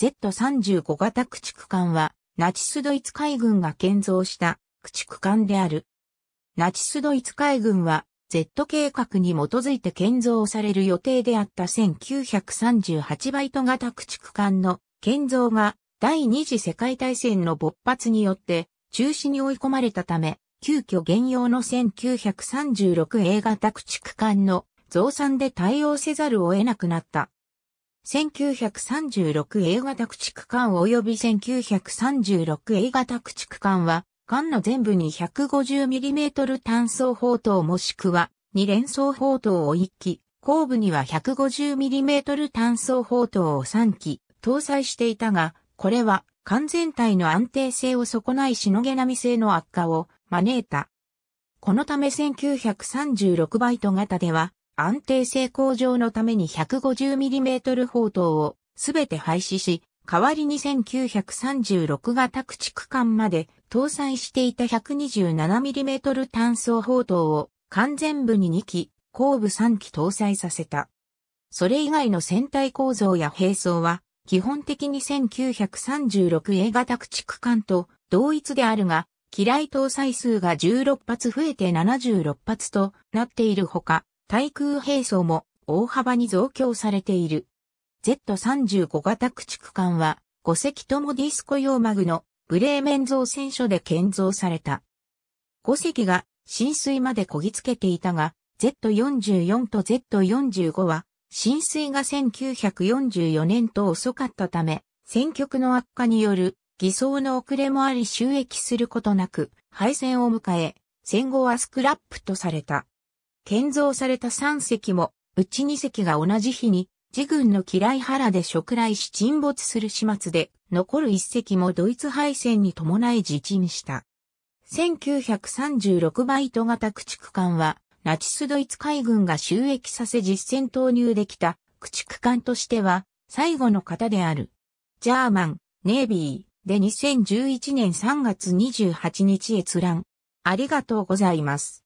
Z35 型駆逐艦は、ナチスドイツ海軍が建造した駆逐艦である。ナチスドイツ海軍は、Z 計画に基づいて建造される予定であった1938バイト型駆逐艦の建造が第二次世界大戦の勃発によって中止に追い込まれたため、急遽現用の1936 A 型駆逐艦の増産で対応せざるを得なくなった。1936 A 型駆逐艦及び1936 A 型駆逐艦は、艦の全部に 150mm 単装砲塔もしくは2連装砲塔を1機、後部には 150mm 単装砲塔を3機搭載していたが、これは艦全体の安定性を損ないしのげなみ性の悪化を招いた。このため1936バイト型では安定性向上のために 150mm 砲塔をすべて廃止し、代わりに1936型駆逐艦まで搭載していた 127mm 単装砲塔を完全部に2機、後部3機搭載させた。それ以外の船体構造や兵装は、基本的に 1936A 型駆逐艦と同一であるが、機雷搭載数が16発増えて76発となっているほか、対空兵装も大幅に増強されている。Z35 型駆逐艦は5隻ともディスコ用マグのブレーメン造船所で建造された。5隻が浸水までこぎつけていたが、Z44 と Z45 は浸水が1944年と遅かったため、戦局の悪化による偽装の遅れもあり収益することなく敗戦を迎え、戦後はスクラップとされた。建造された3隻も、うち2隻が同じ日に、自軍の嫌い原で食来し沈没する始末で、残る1隻もドイツ敗戦に伴い自沈した。1936バイト型駆逐艦は、ナチスドイツ海軍が収益させ実戦投入できた駆逐艦としては最後の方である。ジャーマン、ネイビーで2011年3月28日閲覧。ありがとうございます。